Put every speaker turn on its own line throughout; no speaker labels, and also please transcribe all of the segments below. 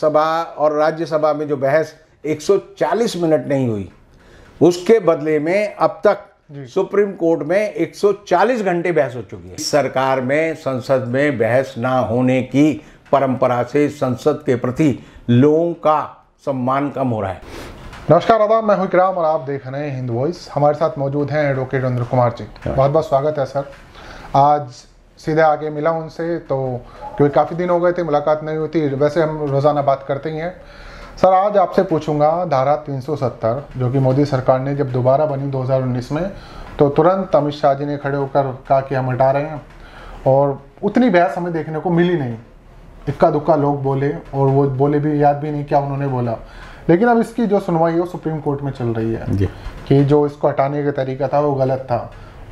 सभा और राज्यसभा में जो बहस 140 मिनट नहीं हुई उसके बदले में अब तक सुप्रीम कोर्ट में 140 घंटे बहस हो चुकी है सरकार में संसद में बहस ना होने की परंपरा से संसद के प्रति लोगों का सम्मान कम हो रहा है
नमस्कार आदाब मैं हूं इकराम और आप देख रहे हैं हिंद वॉइस हमारे साथ मौजूद हैं एडवोकेट इंद्र कुमार जी हाँ। बहुत बहुत स्वागत है सर आज सीधे आगे मिला उनसे तो क्योंकि काफ़ी दिन हो गए थे मुलाकात नहीं होती वैसे हम रोज़ाना बात करते ही हैं सर आज आपसे पूछूंगा धारा 370 जो कि मोदी सरकार ने जब दोबारा बनी 2019 में तो तुरंत अमित शाह जी ने खड़े होकर कहा कि हम हटा रहे हैं और उतनी बहस हमें देखने को मिली नहीं इक्का दुक्का लोग बोले और वो बोले भी याद भी नहीं क्या उन्होंने बोला लेकिन अब इसकी जो सुनवाई है वो सुप्रीम कोर्ट में चल रही है कि जो इसको हटाने का तरीका था वो गलत था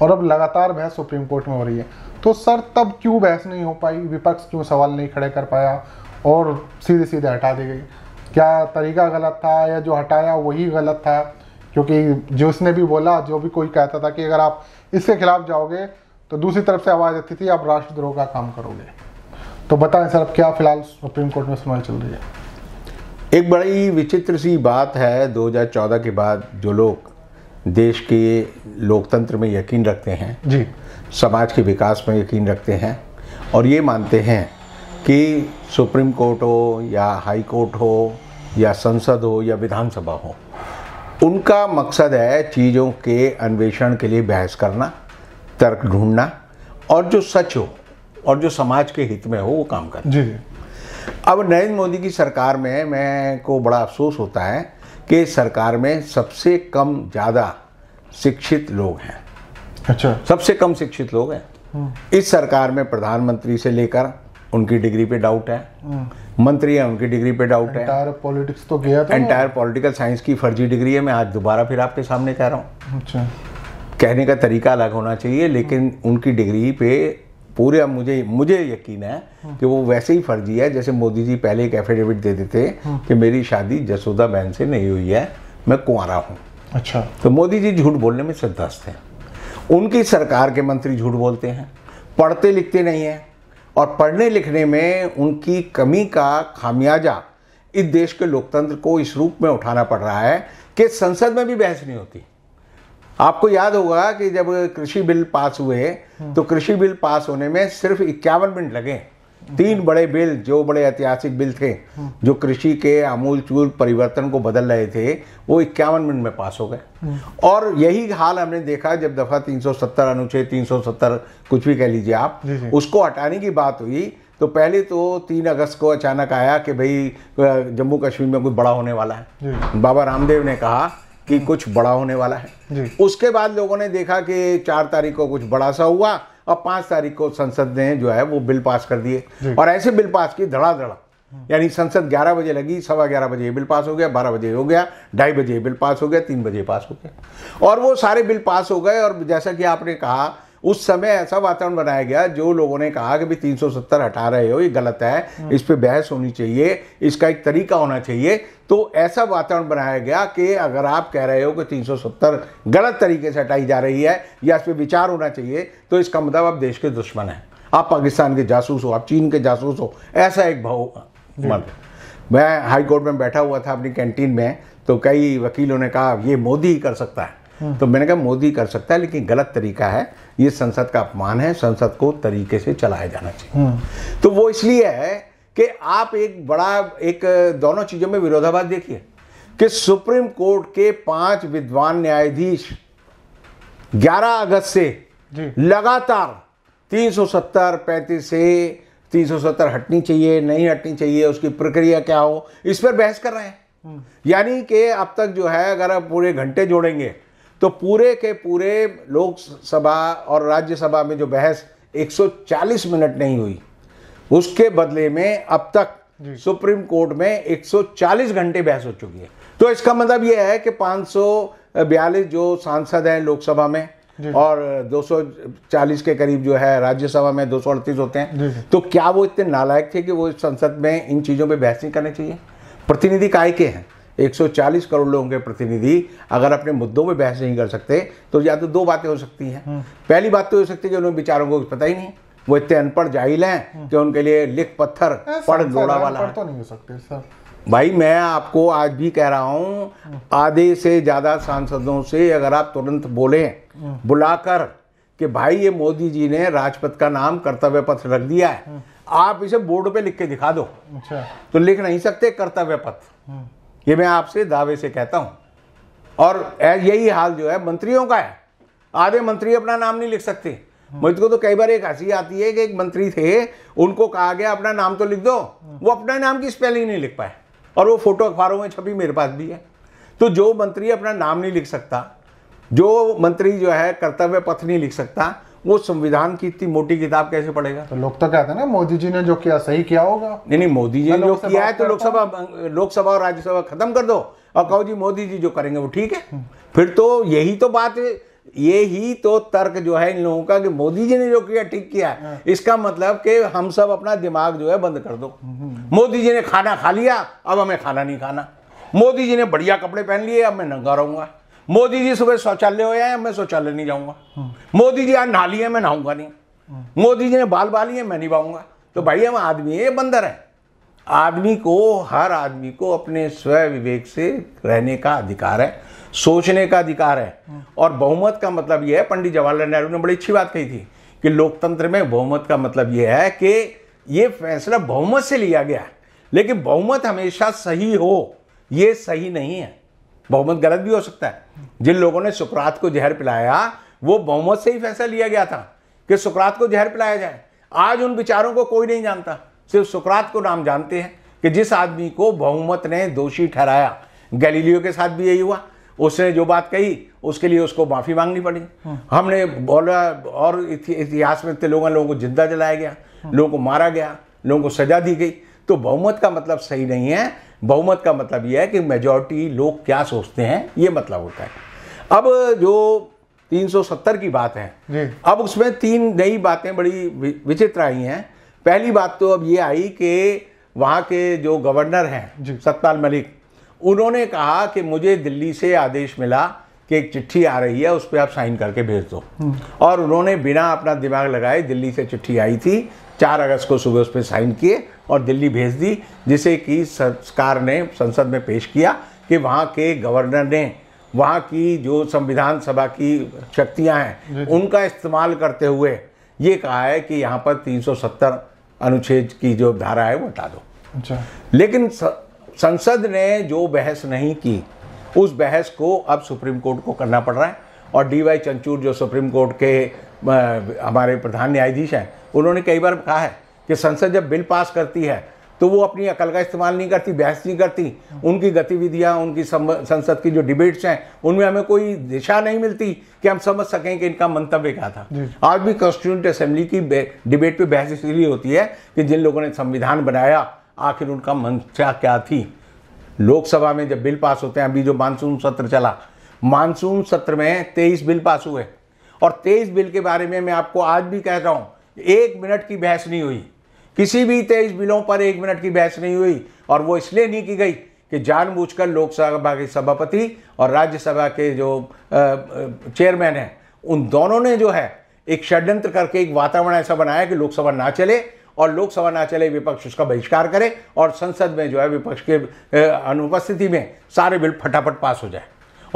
और अब लगातार बहस सुप्रीम कोर्ट में हो रही है तो सर तब क्यों बहस नहीं हो पाई विपक्ष क्यों सवाल नहीं खड़े कर पाया और सीधे सीधे हटा दी गई क्या तरीका गलत था या जो हटाया वही गलत था क्योंकि जो उसने भी बोला जो भी कोई कहता था कि अगर आप इसके खिलाफ जाओगे तो दूसरी तरफ से आवाज़ आती थी आप राष्ट्रद्रोह का काम करोगे तो बताएं सर अब क्या फिलहाल सुप्रीम कोर्ट में सुनवाई चल रही है
एक बड़ी विचित्र सी बात है 2014 के बाद जो लोग देश के लोकतंत्र में यकीन रखते हैं जी समाज के विकास में यकीन रखते हैं और ये मानते हैं कि सुप्रीम कोर्ट हो या हाई कोर्ट हो या संसद हो या विधानसभा हो उनका मकसद है चीज़ों के अन्वेषण के लिए बहस करना तर्क ढूंढना और जो सच हो और जो समाज के हित में हो वो काम करना जी अब नरेंद्र मोदी की सरकार में मैं को बड़ा अफसोस होता है कि सरकार में सबसे कम ज़्यादा शिक्षित लोग हैं अच्छा सबसे कम शिक्षित लोग हैं हम्म। इस सरकार में प्रधानमंत्री से लेकर उनकी डिग्री पे डाउट है
हम्म।
मंत्री है उनकी डिग्री पे डाउट है
एंटायर पॉलिटिक्स तो गया था एंटायर
पॉलिटिकल साइंस की फर्जी डिग्री है मैं आज दोबारा फिर आपके सामने कह रहा हूँ अच्छा कहने का तरीका अलग होना चाहिए लेकिन उनकी डिग्री पे पूरे मुझे मुझे यकीन है हम्म। कि वो वैसे ही फर्जी है जैसे मोदी जी पहले एक एफिडेविट देते थे कि मेरी शादी जसोदा बहन से नहीं हुई है मैं कुआरा हूँ अच्छा तो मोदी जी झूठ बोलने में सिद्धस्त हैं उनकी सरकार के मंत्री झूठ बोलते हैं पढ़ते लिखते नहीं हैं और पढ़ने लिखने में उनकी कमी का खामियाजा इस देश के लोकतंत्र को इस रूप में उठाना पड़ रहा है कि संसद में भी बहस नहीं होती आपको याद होगा कि जब कृषि बिल पास हुए तो कृषि बिल पास होने में सिर्फ इक्यावन मिनट लगे तीन बड़े बिल जो बड़े ऐतिहासिक बिल थे जो कृषि के आमूलचूल परिवर्तन को बदल रहे थे वो इक्यावन मिनट में पास हो गए और यही हाल हमने देखा जब दफा 370 अनुच्छेद 370 कुछ भी कह लीजिए आप उसको हटाने की बात हुई तो पहले तो तीन अगस्त को अचानक आया कि भाई जम्मू कश्मीर में कुछ बड़ा होने वाला है बाबा रामदेव ने कहा कि हम्म। कुछ बड़ा होने वाला है उसके बाद लोगों ने देखा कि चार तारीख को कुछ बड़ा सा हुआ अब पांच तारीख को संसद ने जो है वो बिल पास कर दिए और ऐसे बिल पास की धड़ाधड़ा यानी संसद ग्यारह बजे लगी सवा ग्यारह बजे बिल पास हो गया बारह बजे हो गया ढाई बजे बिल पास हो गया तीन बजे पास हो गया और वो सारे बिल पास हो गए और जैसा कि आपने कहा उस समय ऐसा वातावरण बनाया गया जो लोगों ने कहा कि भाई 370 हटा रहे हो ये गलत है हम्म। इस पर बहस होनी चाहिए इसका एक तरीका होना चाहिए तो ऐसा वातावरण बनाया गया कि अगर आप कह रहे हो कि 370 गलत तरीके से हटाई जा रही है या इस पर विचार होना चाहिए तो इसका मतलब आप देश के दुश्मन हैं आप पाकिस्तान के जासूस हो आप चीन के जासूस हो ऐसा एक भाव मत मैं हाईकोर्ट में बैठा हुआ था अपनी कैंटीन में तो कई वकीलों ने कहा ये मोदी ही कर सकता है तो मैंने कहा मोदी कर सकता है लेकिन गलत तरीका है ये संसद का अपमान है संसद को तरीके से चलाया जाना
चाहिए
तो वो इसलिए है कि आप एक बड़ा एक दोनों चीज़ों में विरोधाभास देखिए कि सुप्रीम कोर्ट के पांच विद्वान न्यायाधीश 11 अगस्त से लगातार 370 पैंतीस से 370 हटनी चाहिए नहीं हटनी चाहिए उसकी प्रक्रिया क्या हो इस पर बहस कर रहे हैं हम्म। यानी कि अब तक जो है अगर आप पूरे घंटे जोड़ेंगे तो पूरे के पूरे लोकसभा और राज्यसभा में जो बहस 140 मिनट नहीं हुई उसके बदले में अब तक सुप्रीम कोर्ट में 140 घंटे बहस हो चुकी है तो इसका मतलब यह है कि 542 जो सांसद हैं लोकसभा में और 240 के करीब जो है राज्यसभा में दो होते हैं तो क्या वो इतने नालायक थे कि वो संसद में इन चीज़ों पे बहस नहीं करनी चाहिए प्रतिनिधि काय के हैं 140 करोड़ लोगों के प्रतिनिधि अगर अपने मुद्दों में बहस नहीं कर सकते तो या तो दो बातें हो सकती हैं हम्म। पहली बात तो हो सकती है कि उन्हें विचारों को पता ही नहीं वो इतने अनपढ़ जाहिल हैं हम्म। कि उनके लिए लिख पत्थर पढ़ लोड़ा वाला
तो नहीं हो सकते सर
भाई मैं आपको आज भी कह रहा हूँ हम्म। आधे से ज़्यादा सांसदों से अगर आप तुरंत बोलें बुलाकर कि भाई ये मोदी जी ने राजपथ का नाम कर्तव्य पथ रख दिया है आप इसे बोर्ड पे लिख के दिखा दो अच्छा तो लिख नहीं सकते कर्तव्य पथ ये मैं आपसे दावे से कहता हूँ और यही हाल जो है मंत्रियों का है आधे मंत्री अपना नाम नहीं लिख सकते मुझको तो कई बार एक हंसी आती है कि एक मंत्री थे उनको कहा गया अपना नाम तो लिख दो वो अपना नाम की स्पेलिंग नहीं लिख पाए और वो फोटो अखबारों में छपी मेरे पास भी है तो जो मंत्री अपना नाम नहीं लिख सकता जो मंत्री जो है कर्तव्य पथ नहीं लिख सकता वो संविधान की इतनी मोटी किताब कैसे
पढ़ेगा तो लोग तो कहते हैं ना मोदी जी ने जो किया सही किया होगा नहीं नहीं मोदी जी ने जो
किया है तो लोकसभा लोकसभा और राज्यसभा खत्म कर दो और कहो जी मोदी जी जो करेंगे वो ठीक है फिर तो यही तो बात ये ही तो तर्क जो है इन लोगों का कि मोदी जी ने जो किया ठीक किया हाँ। इसका मतलब कि हम सब अपना दिमाग जो है बंद कर दो हम्म, हम्म, हम्म। मोदी जी ने खाना खा लिया अब हमें खाना नहीं खाना मोदी जी ने बढ़िया कपड़े पहन लिए अब मैं नंगा रहूंगा मोदी जी सुबह शौचालय हो जाए मैं शौचालय नहीं जाऊंगा मोदी जी आज नहा है मैं नहाऊंगा नहीं मोदी जी ने बाल बाली है मैं नहीं पाऊंगा तो भाई हम आदमी है ये बंदर है आदमी को हर आदमी को अपने स्वय विवेक से रहने का अधिकार है सोचने का अधिकार है और बहुमत का मतलब यह है पंडित जवाहरलाल नेहरू ने बड़ी अच्छी बात कही थी कि लोकतंत्र में बहुमत का मतलब यह है कि ये फैसला बहुमत से लिया गया लेकिन बहुमत हमेशा सही हो ये सही नहीं है बहुमत गलत भी हो सकता है जिन लोगों ने सुकरात को जहर पिलाया वो बहुमत से ही फैसला लिया गया था कि सुकरात को जहर पिलाया जाए आज उन विचारों को कोई नहीं जानता सिर्फ सुकरात को नाम जानते हैं कि जिस आदमी को बहुमत ने दोषी ठहराया गैलीलियो के साथ भी यही हुआ उसने जो बात कही उसके लिए उसको माफ़ी मांगनी पड़ी हाँ। हमने बोला और इतिहास में इतने लोगों लोगों को जिंदा जलाया गया हाँ। लोगों को मारा गया लोगों को सजा दी गई तो बहुमत का मतलब सही नहीं है बहुमत का मतलब यह है कि मेजॉरिटी लोग क्या सोचते हैं ये मतलब होता है अब जो 370 की बात है अब उसमें तीन नई बातें बड़ी विचित्र आई हैं पहली बात तो अब ये आई कि वहाँ के जो गवर्नर हैं सत्यपाल मलिक उन्होंने कहा कि मुझे दिल्ली से आदेश मिला कि एक चिट्ठी आ रही है उस पर आप साइन करके भेज दो और उन्होंने बिना अपना दिमाग लगाए दिल्ली से चिट्ठी आई थी चार अगस्त को सुबह उस पर साइन किए और दिल्ली भेज दी जिसे कि सरकार ने संसद में पेश किया कि वहाँ के गवर्नर ने वहाँ की जो संविधान सभा की शक्तियाँ हैं उनका इस्तेमाल करते हुए ये कहा है कि यहाँ पर 370 अनुच्छेद की जो धारा है वो हटा दो अच्छा लेकिन संसद ने जो बहस नहीं की उस बहस को अब सुप्रीम कोर्ट को करना पड़ रहा है और डी वाई चंचूर जो सुप्रीम कोर्ट के हमारे प्रधान न्यायाधीश हैं उन्होंने कई बार कहा है कि संसद जब बिल पास करती है तो वो अपनी अकल का इस्तेमाल नहीं करती बहस नहीं करती उनकी गतिविधियाँ उनकी संसद की जो डिबेट्स हैं उनमें हमें कोई दिशा नहीं मिलती कि हम समझ सकें कि इनका मंतव्य क्या था आज भी कॉन्स्टिट्यूंट असेंबली की डिबेट पे बहस इसलिए होती है कि जिन लोगों ने संविधान बनाया आखिर उनका मंशा क्या थी लोकसभा में जब बिल पास होते हैं अभी जो मानसून सत्र चला मानसून सत्र में तेईस बिल पास हुए और तेईस बिल के बारे में मैं आपको आज भी कह रहा हूँ एक मिनट की बहस नहीं हुई किसी भी तेईस बिलों पर एक मिनट की बहस नहीं हुई और वो इसलिए नहीं की गई कि जानबूझकर लोकसभा के सभापति और राज्यसभा के जो चेयरमैन हैं उन दोनों ने जो है एक षड्यंत्र करके एक वातावरण ऐसा बनाया कि लोकसभा ना चले और लोकसभा ना चले विपक्ष उसका बहिष्कार करे और संसद में जो है विपक्ष के अनुपस्थिति में सारे बिल फटाफट पास हो जाए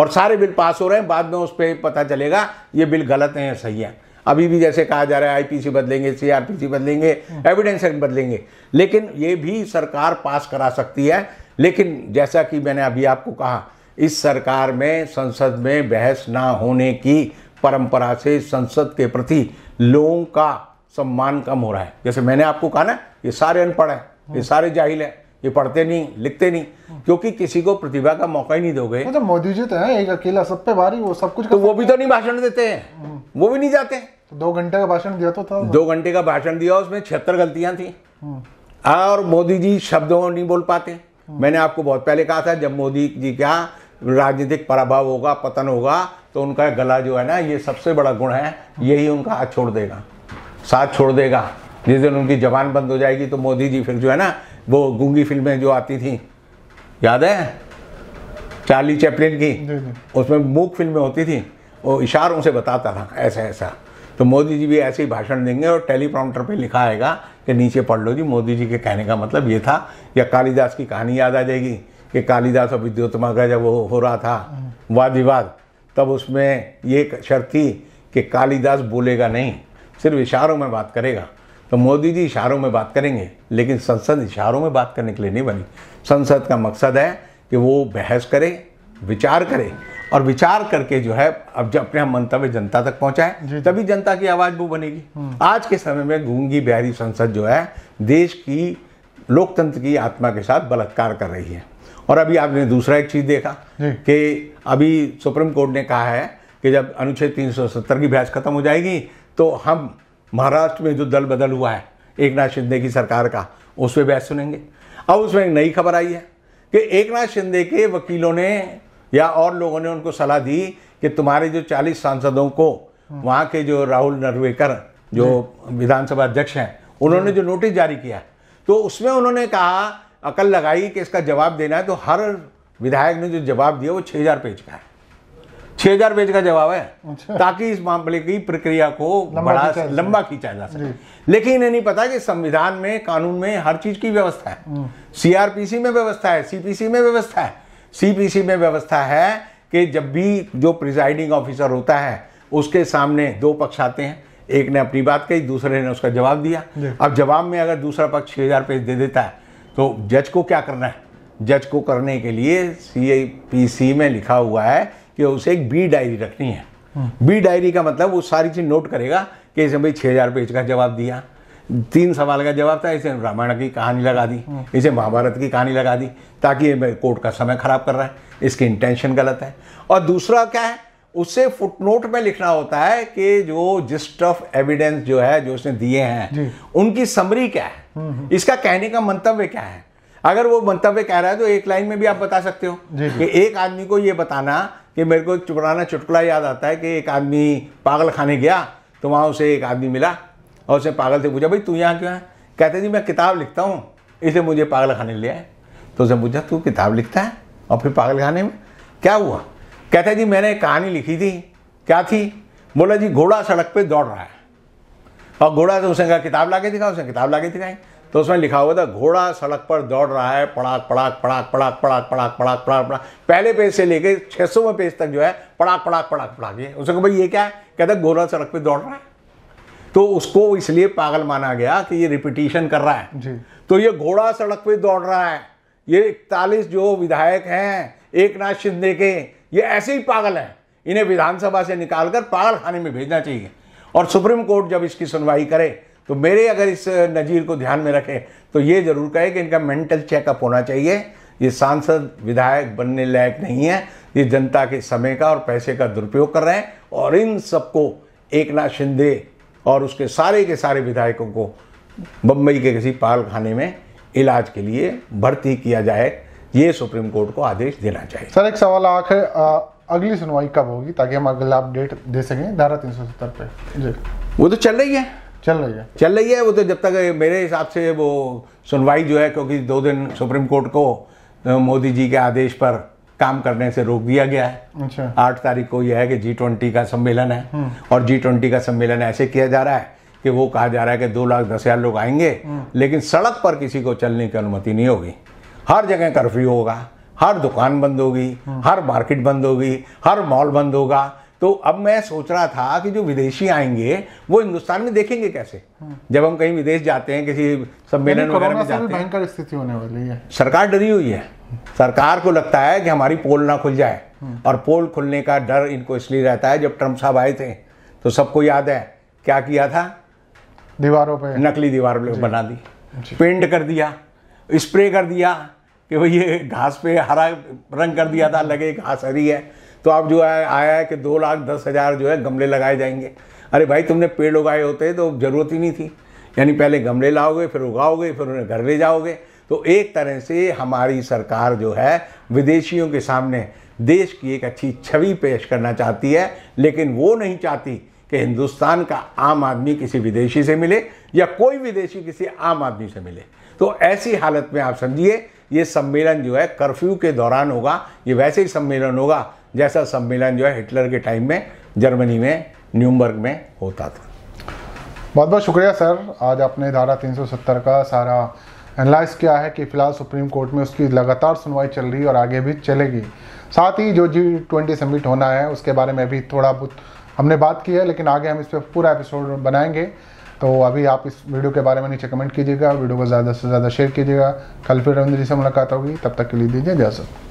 और सारे बिल पास हो रहे हैं बाद में उस पर पता चलेगा ये बिल गलत हैं सही हैं अभी भी जैसे कहा जा रहा है आईपीसी बदलेंगे सीआरपीसी बदलेंगे एविडेंस एक्ट बदलेंगे लेकिन ये भी सरकार पास करा सकती है लेकिन जैसा कि मैंने अभी आपको कहा इस सरकार में संसद में बहस ना होने की परंपरा से संसद के प्रति लोगों का सम्मान कम हो रहा है जैसे मैंने आपको कहा ना ये सारे अनपढ़ है ये हाँ। सारे जाहिल है ये पढ़ते नहीं लिखते नहीं हाँ। क्योंकि किसी को प्रतिभा का मौका ही नहीं दोगे तो
मोदी जी तो है एक अकेला सब पे भारी वो सब कुछ तो वो भी तो नहीं भाषण देते हैं हाँ। वो भी नहीं जाते तो दो घंटे का भाषण दिया तो था
दो घंटे का भाषण दिया उसमें छिहत्तर गलतियां थी और मोदी जी शब्दों नहीं बोल पाते मैंने आपको बहुत पहले कहा था जब मोदी जी क्या राजनीतिक पराभव होगा पतन होगा तो उनका गला जो है ना ये सबसे बड़ा गुण है यही उनका हाथ छोड़ देगा साथ छोड़ देगा जिस दिन उनकी जबान बंद हो जाएगी तो मोदी जी फिर जो है ना वो गूंगी फिल्में जो आती थी याद है चार्ली चैपलिन की उसमें मूक फिल्में होती थी वो इशारों से बताता था ऐसा ऐसा तो मोदी जी भी ऐसे ही भाषण देंगे और टेलीप्रॉम्प्टर पे लिखा आएगा कि नीचे पढ़ लो जी मोदी जी के कहने का मतलब ये था या कालिदास की कहानी याद आ जाएगी कि कालिदास और विद्योत्मा का जब वो हो रहा था हम्म। वाद विवाद तब उसमें ये शर्त थी कि कालिदास बोलेगा नहीं सिर्फ इशारों में बात करेगा तो मोदी जी इशारों में बात करेंगे लेकिन संसद इशारों में बात करने के लिए नहीं बनी संसद का मकसद है कि वो बहस करे विचार करे और विचार करके जो है अब जब अपने मंतव्य जनता तक पहुंचाए तभी जनता की आवाज़ वो बनेगी हम्म। आज के समय में गूंगी बिहारी संसद जो है देश की लोकतंत्र की आत्मा के साथ बलात्कार कर रही है और अभी आपने दूसरा एक चीज़ देखा कि अभी सुप्रीम कोर्ट ने कहा है कि जब अनुच्छेद 370 की बहस खत्म हो जाएगी तो हम महाराष्ट्र में जो दल बदल हुआ है एक नाथ शिंदे की सरकार का उस पर बहस सुनेंगे अब उसमें एक नई खबर आई है कि एक नाथ शिंदे के वकीलों ने या और लोगों ने उनको सलाह दी कि तुम्हारे जो 40 सांसदों को वहाँ के जो राहुल नरवेकर जो विधानसभा अध्यक्ष हैं उन्होंने हम्म। जो नोटिस जारी किया तो उसमें उन्होंने कहा अकल लगाई कि इसका जवाब देना है तो हर विधायक ने जो जवाब दिया वो छः हज़ार पेज का है छह हजार पेज का जवाब है अच्छा। ताकि इस मामले की प्रक्रिया को बड़ा लंबा खींचा जा सके लेकिन इन्हें नहीं पता कि संविधान में कानून में हर चीज की व्यवस्था है हम्म। सीआरपीसी में व्यवस्था है सीपीसी में व्यवस्था है सीपीसी में व्यवस्था है कि जब भी जो प्रिजाइडिंग ऑफिसर होता है उसके सामने दो पक्ष आते हैं एक ने अपनी बात कही दूसरे ने उसका जवाब दिया अब जवाब में अगर दूसरा पक्ष छह हज़ार पेज दे देता है तो जज को क्या करना है जज को करने के लिए सी में लिखा हुआ है कि उसे एक बी डायरी रखनी है बी डायरी का मतलब वो सारी चीज़ नोट करेगा कि इसे भाई छह हज़ार पेज का जवाब दिया तीन सवाल का जवाब था इसे रामायण की कहानी लगा दी इसे महाभारत की कहानी लगा दी ताकि ये कोर्ट का समय खराब कर रहा है इसकी इंटेंशन गलत है और दूसरा क्या है उसे फुटनोट में लिखना होता है कि जो जिस्ट ऑफ एविडेंस जो है जो उसने दिए हैं उनकी समरी क्या है हम्म, हम्म। इसका कहने का मंतव्य क्या है अगर वो मंतव्य कह रहा है तो एक लाइन में भी आप बता सकते हो कि एक आदमी को ये बताना कि मेरे को एक चुपराना चुटकुला याद आता है कि एक आदमी पागल खाने गया तो वहाँ उसे एक आदमी मिला और उसे पागल से पूछा भाई तू यहाँ क्यों है कहते जी मैं किताब लिखता हूँ इसलिए मुझे पागल खाने ले आए तो उसने पूछा तू किताब लिखता है और फिर पागल खाने में क्या हुआ कहते जी मैंने एक कहानी लिखी थी क्या थी बोला जी घोड़ा सड़क पर दौड़ रहा है और घोड़ा से तो उसने कहा किताब ला के दिखा उसने किताब ला के दिखाई तो उसमें लिखा हुआ था घोड़ा सड़क पर दौड़ रहा है पड़ाक पड़ाक पड़ाक पड़ाक पड़ाक पड़ाक पड़ाक पड़ाक पड़ाक पहले पेज से लेके छः सौवें पेज तक जो है पड़ाक पड़ाक पड़ाक पड़ाक ये कहा भाई ये क्या है कहता घोड़ा सड़क पर दौड़ रहा है तो उसको इसलिए पागल माना गया कि ये रिपीटिशन कर रहा है तो ये घोड़ा सड़क पर दौड़ रहा है ये इकतालीस जो विधायक हैं एक नाथ शिंदे के ये ऐसे ही पागल हैं इन्हें विधानसभा से निकालकर पागल खाने में भेजना चाहिए और सुप्रीम कोर्ट जब इसकी सुनवाई करे तो मेरे अगर इस नज़ीर को ध्यान में रखें तो ये ज़रूर कहें कि इनका मेंटल चेकअप होना चाहिए ये सांसद विधायक बनने लायक नहीं है ये जनता के समय का और पैसे का दुरुपयोग कर रहे हैं और इन सबको एक नाथ शिंदे और उसके सारे के सारे विधायकों को बम्बई के किसी पाल खाने में इलाज के लिए भर्ती किया जाए ये सुप्रीम कोर्ट को आदेश देना चाहिए
सर एक सवाल आखिर अगली सुनवाई कब होगी ताकि हम अगला अपडेट दे सकें धारा तीन सौ सत्तर पे जी वो तो चल रही है चल रही है
चल रही है वो तो जब तक मेरे हिसाब से वो सुनवाई जो है क्योंकि दो दिन सुप्रीम कोर्ट को मोदी जी के आदेश पर काम करने से रोक दिया गया है अच्छा आठ तारीख को यह है कि जी ट्वेंटी का सम्मेलन है हम्म। और जी ट्वेंटी का सम्मेलन ऐसे किया जा रहा है कि वो कहा जा रहा है कि दो लाख दस हज़ार लोग आएंगे हम्म। लेकिन सड़क पर किसी को चलने की अनुमति नहीं होगी हर जगह कर्फ्यू होगा हर दुकान बंद होगी हम्म। हर मार्केट बंद होगी हर मॉल बंद होगा तो अब मैं सोच रहा था कि जो विदेशी आएंगे वो हिंदुस्तान में देखेंगे कैसे जब हम कहीं विदेश जाते हैं किसी सम्मेलन वगैरह में जाते
हैं स्थिति होने वाली है
सरकार डरी हुई है सरकार को लगता है कि हमारी पोल ना खुल जाए और पोल खुलने का डर इनको इसलिए रहता है जब ट्रम्प साहब आए थे तो सबको याद है क्या किया था दीवारों पर नकली दीवार बना दी पेंट कर दिया स्प्रे कर दिया कि भाई ये घास पे हरा रंग कर दिया था लगे घास हरी है तो आप जो है आया है कि दो लाख दस हज़ार जो है गमले लगाए जाएंगे अरे भाई तुमने पेड़ उगाए होते तो ज़रूरत ही नहीं थी यानी पहले गमले लाओगे फिर उगाओगे फिर उन्हें घर ले जाओगे तो एक तरह से हमारी सरकार जो है विदेशियों के सामने देश की एक अच्छी छवि पेश करना चाहती है लेकिन वो नहीं चाहती कि हिंदुस्तान का आम आदमी किसी विदेशी से मिले या कोई विदेशी किसी आम आदमी से मिले तो ऐसी हालत में आप समझिए ये सम्मेलन जो है कर्फ्यू के दौरान होगा ये वैसे ही सम्मेलन होगा जैसा सम्मेलन जो है हिटलर के टाइम में जर्मनी में न्यूमबर्ग में होता था
बहुत बहुत शुक्रिया सर आज आपने धारा 370 का सारा एनालाइज किया है कि फिलहाल सुप्रीम कोर्ट में उसकी लगातार सुनवाई चल रही है और आगे भी चलेगी साथ ही जो जी ट्वेंटी समिट होना है उसके बारे में भी थोड़ा बहुत हमने बात की है लेकिन आगे हम इस पर पूरा एपिसोड बनाएंगे तो अभी आप इस वीडियो के बारे में नीचे कमेंट कीजिएगा वीडियो को ज़्यादा से ज़्यादा शेयर कीजिएगा कल फिर रविंद्र जी से मुलाकात होगी तब तक के लिए दीजिए इजाज़त